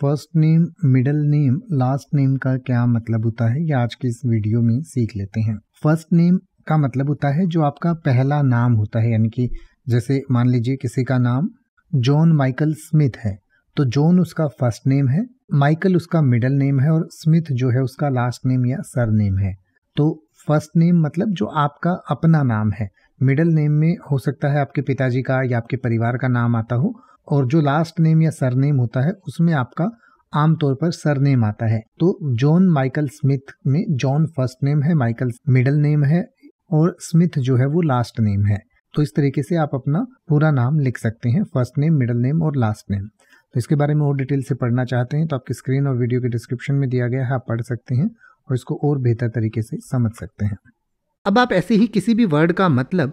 first name middle name last name का क्या मतलब होता है ये आज के इस वीडियो में सीख लेते हैं फर्स्ट नेम का मतलब होता है जो आपका पहला नाम होता है यानी कि जैसे मान लीजिए किसी का नाम जॉन माइकल स्मिथ है तो जॉन उसका फर्स्ट नेम है माइकल उसका मिडल नेम है और स्मिथ जो है उसका लास्ट नेम या सर नेम है तो फर्स्ट नेम मतलब जो आपका अपना नाम है मिडल नेम में हो सकता है आपके पिताजी का या आपके परिवार का नाम आता हो और जो लास्ट नेम या सरनेम होता है उसमें आपका आमतौर पर सरनेम आता है तो जॉन माइकल स्मिथ में जॉन फर्स्ट नेम है माइकल मिडल नेम है और स्मिथ जो है वो लास्ट नेम है तो इस तरीके से आप अपना पूरा नाम लिख सकते हैं फर्स्ट नेम मिडल नेम और लास्ट नेम तो इसके बारे में और डिटेल से पढ़ना चाहते हैं तो आपकी स्क्रीन और वीडियो के डिस्क्रिप्शन में दिया गया है आप पढ़ सकते हैं और इसको और बेहतर तरीके से समझ सकते हैं अब आप ऐसे ही किसी भी वर्ड का मतलब